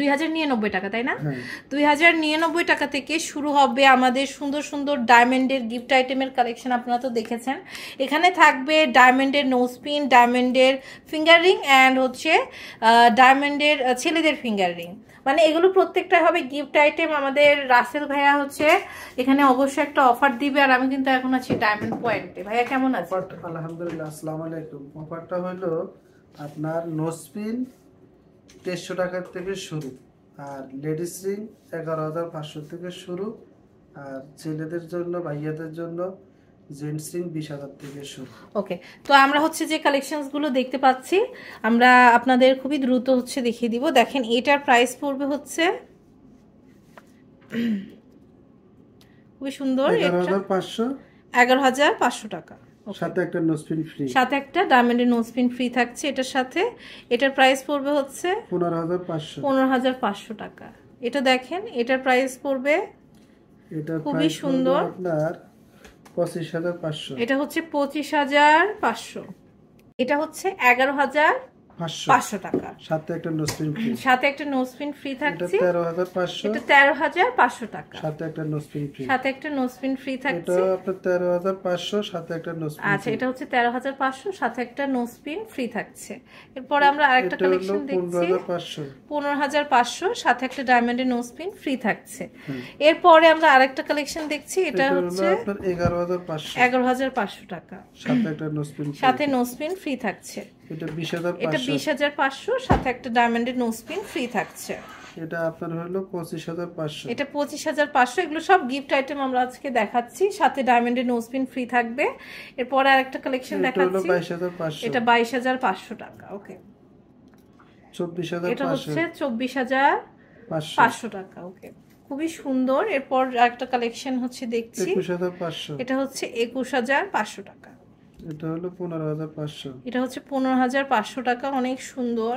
দুই হাজার নিরানব্বই টাকা তাই না হ্যাঁ। দুই হাজার নিরানব্বই টাকা থেকে শুরু হবে আমাদের সুন্দর সুন্দর ডায়মন্ডের গিফট আইটেমের কালেকশন আপনারা তো দেখেছেন এখানে থাকবে ডায়মন্ডের নোজপিন ডায়মন্ডের ফিঙ্গার রিং অ্যান্ড হচ্ছে ডায়মন্ডের ছেলেদের ফিঙ্গার রিং মানে এগুলো প্রত্যেকটা হবে গিফট আইটেম আমাদের রাসেল ভাইয়া হচ্ছে এখানে অবশ্যই একটা অফার দিবে আর আমি কিন্তু এখন আছি ডায়মন্ড পয়েন্টে ভাইয়া কেমন আছে আলহামদুলিল্লাহ আসসালামু আলাইকুম অফারটা হলো আপনার নোজপিন দেড়শো টাকার থেকে শুরু আর লেডিস রিং এগারো হাজার পাঁচশো থেকে শুরু আর ছেলেদের জন্য ভাইয়াদের জন্য ওকে তো আমরা হচ্ছে যে কালেকশনসগুলো দেখতে পাচ্ছি আমরা আপনাদের খুবই দ্রুত হচ্ছে দেখিয়ে দিব দেখেন এটার প্রাইস পড়বে হচ্ছে খুবই সুন্দর এগারো হাজার পাঁচশো টাকা সাথে একটা নোজপিন ফ্রি সাথে একটা ডায়মন্ডের নোজপিন ফ্রি থাকছে এটার সাথে এটার প্রাইস পড়বে হচ্ছে 15500 15500 টাকা এটা দেখেন এটার প্রাইস পড়বে এটা খুবই সুন্দর আপনার 25500 এটা হচ্ছে 25500 এটা হচ্ছে 11500 পাঁচশো টাকা একটা নোসপিন সাথে একটা ফ্রি তেরো হাজার পাঁচশো তেরো হাজার পাঁচশো টাকা একটা সাথে একটা ফ্রি হাজার পাঁচশো একটা আচ্ছা এটা হচ্ছে তেরো হাজার পাঁচশো সাথে একটা ফ্রি থাকছে আমরা কালেকশন দেখছি পনেরো হাজার পাঁচশো সাথে একটা ডায়মন্ডের ফ্রি থাকছে এরপরে আমরা আরেকটা কালেকশন দেখছি এটা হচ্ছে এগারো হাজার পাঁচশো এগারো হাজার পাঁচশো টাকা সাথে নোসপিন ফ্রি থাকছে এটা পিন ফ্রি থাকছে এটা এগুলো সব গিফট আইটেম আমরা আজকে দেখাচ্ছি সাথে পিন ফ্রি থাকবে টাকা ওকে এটা হচ্ছে টাকা ওকে খুবই সুন্দর এরপর একটা কালেকশন হচ্ছে দেখছি এটা হচ্ছে পাঁচশো টাকা এটা হলো পনেরো এটা হচ্ছে পনেরো হাজার পাঁচশো টাকা অনেক সুন্দর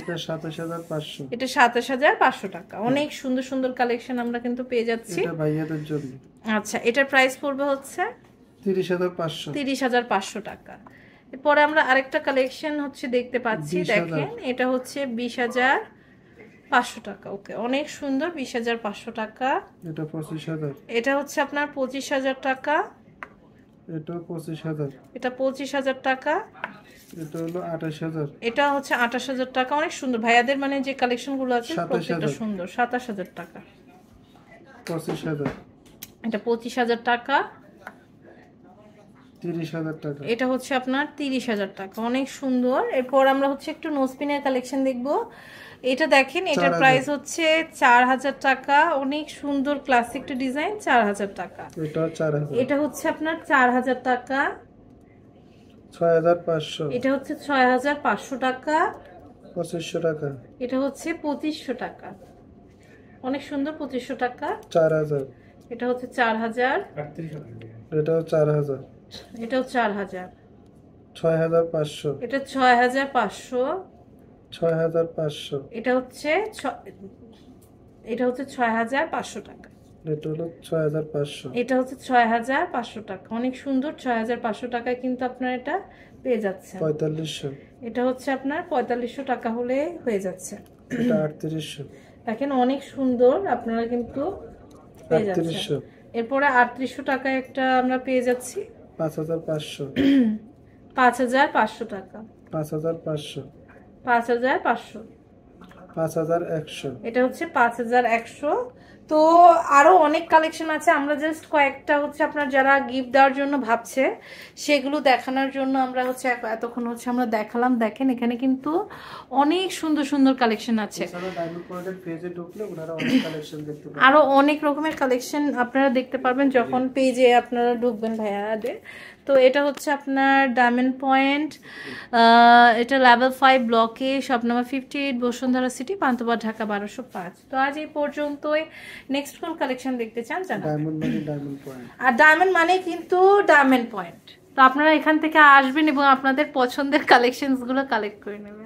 এটা সাতাশ পাঁচশো এটা সাতাশ হাজার পাঁচশো টাকা হ্যাঁ। অনেক সুন্দর সুন্দর কালেকশন আমরা কিন্তু পেয়ে যাচ্ছি এটা ভাইয়াদের জন্য আচ্ছা এটার প্রাইস পড়বে হচ্ছে তিরিশ হাজার পাঁচশো তিরিশ হাজার পাঁচশো টাকা এরপরে আমরা আরেকটা কালেকশন হচ্ছে দেখতে পাচ্ছি দেখেন এটা হচ্ছে বিশ হাজার পাঁচশো টাকা ওকে অনেক সুন্দর বিশ হাজার পাঁচশো টাকা এটা পঁচিশ এটা হচ্ছে আপনার পঁচিশ হাজার টাকা এটা পঁচিশ হাজার এটা পঁচিশ হাজার টাকা এটা হলো আঠাশ হাজার এটা হচ্ছে আঠাশ হাজার টাকা অনেক সুন্দর ভাইয়াদের মানে যে কালেকশনগুলো আছে প্রত্যেকটা সুন্দর সাতাশ হাজার টাকা পঁচিশ হাজার এটা পঁচিশ হাজার টাকা এটা হচ্ছে আপনার তিরিশ হাজার টাকা অনেক সুন্দর এরপর আমরা হচ্ছে একটু নোসপিনের কালেকশন দেখব এটা দেখেন এটার প্রাইস হচ্ছে চার হাজার টাকা অনেক সুন্দর ক্লাসিক ডিজাইন চার হাজার টাকা এটা হচ্ছে আপনার চার হাজার টাকা এটা হচ্ছে ছয় হাজার পাঁচশো টাকা পঁচিশশো টাকা এটা হচ্ছে পঁচিশশো টাকা অনেক সুন্দর পঁচিশশো টাকা চার হাজার এটা হচ্ছে চার হাজার এটাও চার হাজার এটাও চার হাজার ছয় হাজার পাঁচশো এটা ছয় হাজার পাঁচশো ছয় হাজার পাঁচশো এটা হচ্ছে এটা হচ্ছে ছয় হাজার পাঁচশো টাকা এটা হাজার পাঁচশো এটা হচ্ছে ছয় হাজার পাঁচশো টাকা অনেক সুন্দর ছয় হাজার পাঁচশো টাকায় কিন্তু আপনার এটা পেয়ে যাচ্ছে পঁয়তাল্লিশশো এটা হচ্ছে আপনার পঁয়তাল্লিশশো টাকা হলে হয়ে যাচ্ছে আটত্রিশশো দেখেন অনেক সুন্দর আপনারা কিন্তু পেয়ে যাচ্ছেন এরপরে আটত্রিশশো টাকায় একটা আমরা পেয়ে যাচ্ছি পাঁচ হাজার পাঁচশো পাঁচ হাজার পাঁচশো টাকা পাঁচ হাজার পাঁচশো পাঁচ হাজার পাঁচশো এটা হচ্ছে পাঁচ হাজার একশো তো আরও অনেক কালেকশন আছে আমরা জাস্ট কয়েকটা হচ্ছে আপনার যারা গিফট দেওয়ার জন্য ভাবছে সেগুলো দেখানোর জন্য আমরা হচ্ছে এতক্ষণ হচ্ছে আমরা দেখালাম দেখেন এখানে কিন্তু অনেক সুন্দর সুন্দর কালেকশন আছে আরও অনেক রকমের কালেকশন আপনারা দেখতে পারবেন যখন পেজে আপনারা ঢুকবেন ভাইয়াদের তো এটা হচ্ছে আপনার ডায়মন্ড পয়েন্ট এটা লেভেল ফাইভ ব্লকে shop number fifty eight Bashundhara city পান্তবা ঢাকা বারোশো পাঁচ তো আজ এই পর্যন্তই নেক্সট কোন কালেকশন দেখতে চান মানে আর ডায়মন্ড মানে কিন্তু ডায়মন্ড পয়েন্ট তো আপনারা এখান থেকে আসবেন এবং আপনাদের পছন্দের কালেকশনসগুলো কালেক্ট করে নেবেন